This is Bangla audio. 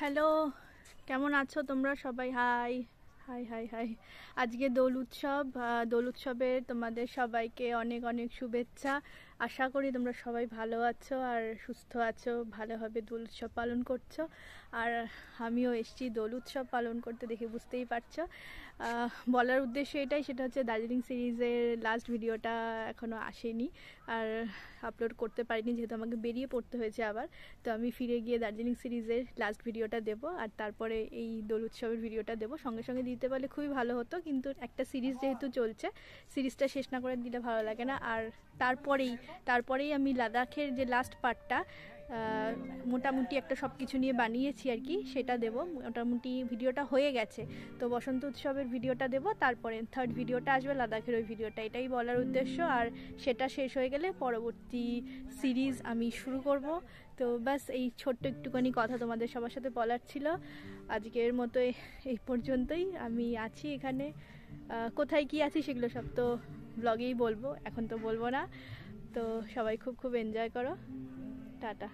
হ্যালো কেমন আছো তোমরা সবাই হাই হাই হাই হাই আজকে দোল উৎসব দোল উৎসবে তোমাদের সবাইকে অনেক অনেক শুভেচ্ছা আশা করি তোমরা সবাই ভালো আছো আর সুস্থ আছো ভালোভাবে দোল উৎসব পালন করছো আর আমিও এসছি দোল উৎসব পালন করতে দেখে বুঝতেই পারছো বলার উদ্দেশ্য এটাই সেটা হচ্ছে দার্জিলিং সিরিজের লাস্ট ভিডিওটা এখনও আসেনি আর আপলোড করতে পারিনি যেহেতু আমাকে বেরিয়ে পড়তে হয়েছে আবার তো আমি ফিরে গিয়ে দার্জিলিং সিরিজের লাস্ট ভিডিওটা দেব আর তারপরে এই দোল উৎসবের ভিডিওটা দেব সঙ্গে সঙ্গে দিতে পারলে খুবই ভালো হতো কিন্তু একটা সিরিজ যেহেতু চলছে সিরিজটা শেষ না করে দিলে ভালো লাগে না আর তারপরেই তারপরেই আমি লাদাখের যে লাস্ট পার্টটা মোটামুটি একটা সব কিছু নিয়ে বানিয়েছি আর কি সেটা দেব মোটামুটি ভিডিওটা হয়ে গেছে তো বসন্ত উৎসবের ভিডিওটা দেব তারপরে থার্ড ভিডিওটা আসবে লাদাখের ওই ভিডিওটা এটাই বলার উদ্দেশ্য আর সেটা শেষ হয়ে গেলে পরবর্তী সিরিজ আমি শুরু করব তো ব্যাস এই ছোট্ট একটুখানি কথা তোমাদের সবার সাথে বলার ছিল আজকের মতো এই পর্যন্তই আমি আছি এখানে কোথায় কি আছি সেগুলো সব তো ব্লগেই বলবো এখন তো বলবো না তো সবাই খুব খুব এনজয় করো টাটা